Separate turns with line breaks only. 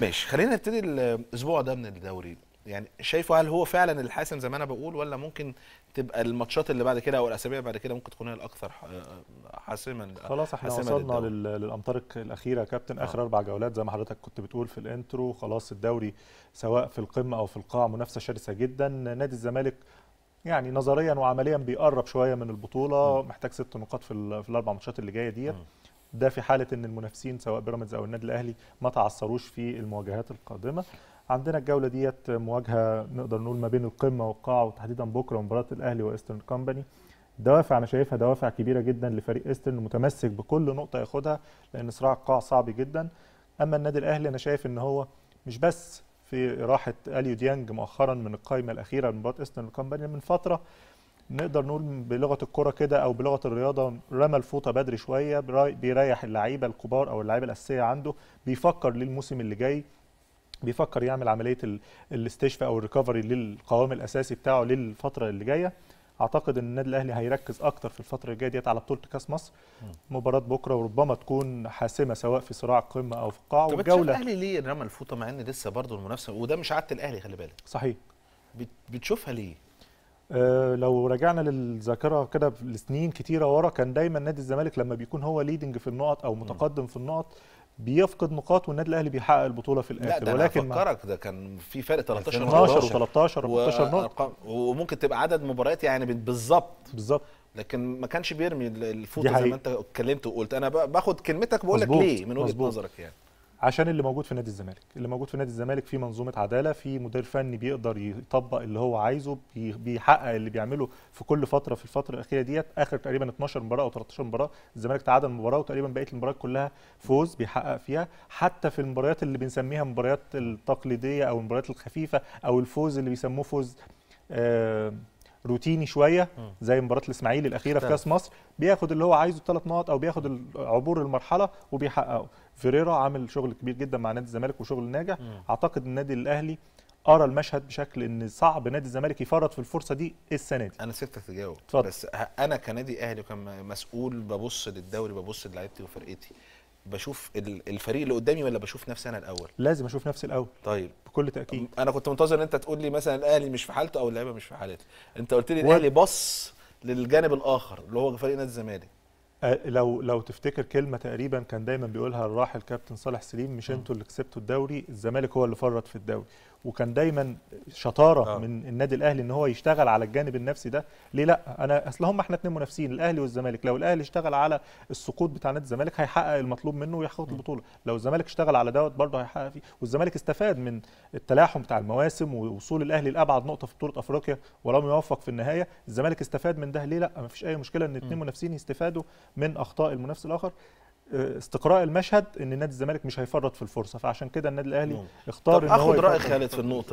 ماشي خلينا نبتدي الاسبوع ده من الدوري يعني شايفه هل هو فعلا الحاسم زي ما انا بقول ولا ممكن تبقى الماتشات اللي بعد كده او الاسابيع بعد كده ممكن تكون هي الاكثر حاسما خلاص احنا وصلنا
للامطار الاخيره يا كابتن اخر آه. اربع جولات زي ما حضرتك كنت بتقول في الانترو خلاص الدوري سواء في القمه او في القاع منافسه شرسه جدا نادي الزمالك يعني نظريا وعمليا بيقرب شويه من البطوله م. محتاج ست نقاط في الاربع ماتشات اللي جايه ديت ده في حاله ان المنافسين سواء بيراميدز او النادي الاهلي ما تعثروش في المواجهات القادمه عندنا الجوله ديت مواجهه نقدر نقول ما بين القمه والقاع وتحديدا بكره مباراه الاهلي وايسترن كومباني دوافع انا شايفها دوافع كبيره جدا لفريق ايسترن متمسك بكل نقطه ياخدها لان صراع القاع صعب جدا اما النادي الاهلي انا شايف ان هو مش بس في راحه اليو ديانج مؤخرا من القائمه الاخيره لمباراه ايسترن كومباني من فتره نقدر نقول بلغه الكره كده او بلغه الرياضه رمى الفوطه بدري شويه بيريح اللعيبه الكبار او اللعيبه الاساسيه عنده بيفكر للموسم اللي جاي بيفكر يعمل عمليه الاستشفاء او الريكفري للقوام الاساسي بتاعه للفتره اللي جايه اعتقد ان النادي الاهلي هيركز اكتر في الفتره الجايه ديت على بطوله كاس مصر مباراه بكره وربما تكون حاسمه سواء في صراع القمه او في القاع والجوله الاهلي
ليه رمى الفوطه مع ان لسه برضه المنافسه وده مش عاده الاهلي خلي بالك صحيح بتشوفها ليه
آه، لو رجعنا للذاكره كده لسنين كتيره ورا كان دايما نادي الزمالك لما بيكون هو ليدنج في النقط او متقدم في النقط بيفقد نقاط والنادي الاهلي بيحقق البطوله في الاخر لا ده ولكن افكرك
ده كان في فرق 13 12 و13 و13 نقطه وممكن تبقى عدد مباريات يعني بالظبط بالظبط لكن ما كانش بيرمي الفوطه زي ما انت اتكلمت وقلت انا باخد كلمتك بقول لك ليه من وجهه نظرك يعني
عشان اللي موجود في نادي الزمالك اللي موجود في نادي الزمالك في منظومه عداله في مدير فني بيقدر يطبق اللي هو عايزه بيحقق اللي بيعمله في كل فتره في الفتره الاخيره ديت اخر تقريبا 12 مباراه او 13 مباراه الزمالك تعادل مباراه وتقريبا بقيه المباريات كلها فوز بيحقق فيها حتى في المباريات اللي بنسميها مباريات التقليديه او المباريات الخفيفه او الفوز اللي بيسموه فوز آه روتيني شويه زي مباراه الاسماعيلي الاخيره في كاس مصر بياخد اللي هو عايزه الثلاث نقط او بياخد عبور المرحله وبيحققه فيريرا عامل شغل كبير جدا مع نادي الزمالك وشغل ناجح اعتقد النادي الاهلي ارى المشهد بشكل ان صعب نادي الزمالك يفرط في الفرصه دي السنه دي انا سبتك تجاوب بس انا كنادي اهلي وكمسؤول ببص
للدوري ببص للعيبتي وفرقتي بشوف الفريق اللي قدامي ولا بشوف نفسي انا الاول
لازم اشوف نفسي الاول طيب بكل تاكيد
انا كنت منتظر ان انت تقول لي مثلا الاهلي مش في حالته او اللعيبه مش في حالتها انت قلت لي الاهلي بص للجانب الاخر اللي هو فريق نادي الزمالك
لو لو تفتكر كلمه تقريبا كان دايما بيقولها الراحل كابتن صالح سليم مش انتوا اللي كسبتوا الدوري الزمالك هو اللي فرط في الدوري وكان دايما شطاره آه. من النادي الاهلي ان هو يشتغل على الجانب النفسي ده ليه لا انا اصل هم احنا اتنين منافسين الاهلي والزمالك لو الاهلي اشتغل على السقوط بتاع نادي الزمالك هيحقق المطلوب منه ويحقق البطوله لو الزمالك اشتغل على دوت برضه هيحقق فيه والزمالك استفاد من التلاحم بتاع المواسم ووصول الاهلي لابعد نقطه في بطوله افريقيا ولم يوفق في النهايه الزمالك استفاد من ده ليه لا ما فيش اي مشكله ان اتنين منافسين يستفادوا من اخطاء المنافس الاخر آه، استقراء المشهد ان نادي الزمالك مش هيفرط في الفرصه فعشان كده النادي الاهلي نعم. اختار طب ان هو اخد راي خالد في
النقطه